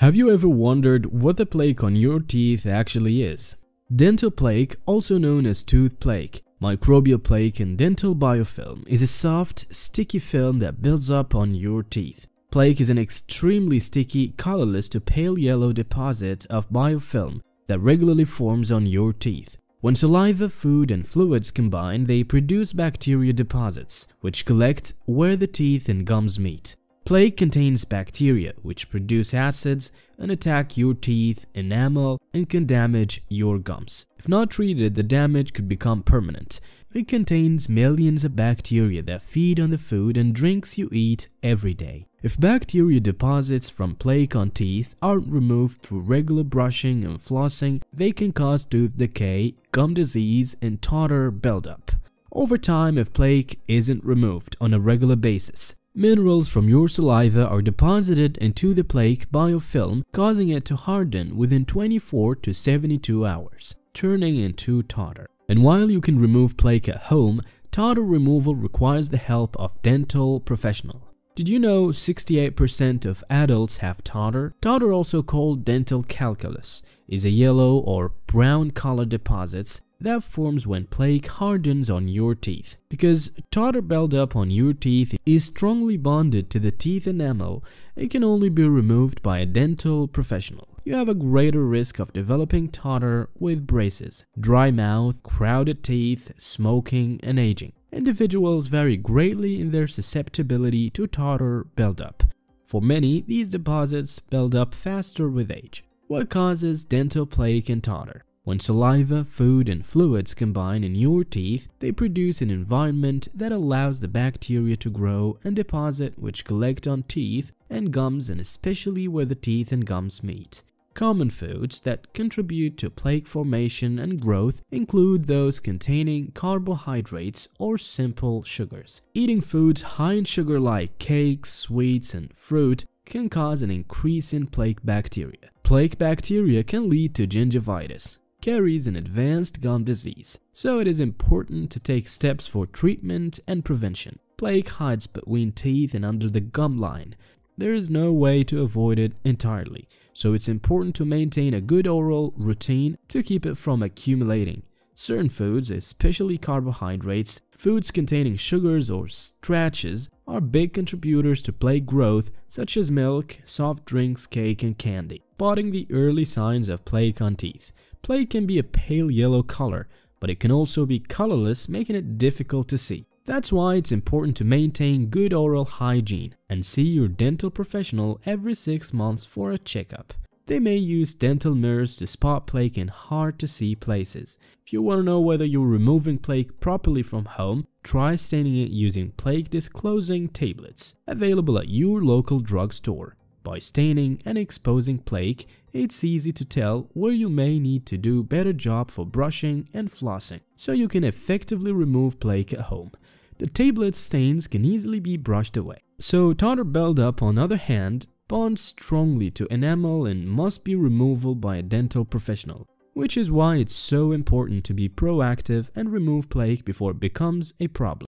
Have you ever wondered what the plaque on your teeth actually is? Dental plaque, also known as tooth plaque, microbial plaque and dental biofilm is a soft, sticky film that builds up on your teeth. Plaque is an extremely sticky, colorless to pale yellow deposit of biofilm that regularly forms on your teeth. When saliva, food and fluids combine, they produce bacteria deposits, which collect where the teeth and gums meet. Plague contains bacteria which produce acids and attack your teeth, enamel, and can damage your gums. If not treated, the damage could become permanent. It contains millions of bacteria that feed on the food and drinks you eat every day. If bacteria deposits from plaque on teeth aren't removed through regular brushing and flossing, they can cause tooth decay, gum disease, and tartar buildup. Over time, if plaque isn't removed on a regular basis, Minerals from your saliva are deposited into the plaque biofilm, causing it to harden within 24 to 72 hours, turning into tartar. And while you can remove plaque at home, tartar removal requires the help of dental professionals. Did you know 68% of adults have tartar? Tartar, also called dental calculus, is a yellow or brown color deposits that forms when plaque hardens on your teeth. Because tartar up on your teeth is strongly bonded to the teeth enamel, it can only be removed by a dental professional. You have a greater risk of developing tartar with braces, dry mouth, crowded teeth, smoking, and aging. Individuals vary greatly in their susceptibility to tartar buildup. For many, these deposits build up faster with age. What causes dental plaque and tartar? When saliva, food, and fluids combine in your teeth, they produce an environment that allows the bacteria to grow and deposit which collect on teeth and gums and especially where the teeth and gums meet. Common foods that contribute to plaque formation and growth include those containing carbohydrates or simple sugars. Eating foods high in sugar like cakes, sweets, and fruit can cause an increase in plaque bacteria. Plaque bacteria can lead to gingivitis, carries an advanced gum disease, so it is important to take steps for treatment and prevention. Plaque hides between teeth and under the gum line. There is no way to avoid it entirely so it's important to maintain a good oral routine to keep it from accumulating. Certain foods, especially carbohydrates, foods containing sugars or starches, are big contributors to plaque growth such as milk, soft drinks, cake and candy, spotting the early signs of plaque on teeth. Plaque can be a pale yellow color, but it can also be colorless making it difficult to see. That's why it's important to maintain good oral hygiene and see your dental professional every 6 months for a checkup. They may use dental mirrors to spot plaque in hard to see places. If you want to know whether you're removing plaque properly from home, try staining it using plaque disclosing tablets, available at your local drugstore. By staining and exposing plaque, it's easy to tell where you may need to do better job for brushing and flossing, so you can effectively remove plaque at home the tablet stains can easily be brushed away. So tartar buildup on other hand bonds strongly to enamel and must be removal by a dental professional, which is why it's so important to be proactive and remove plaque before it becomes a problem.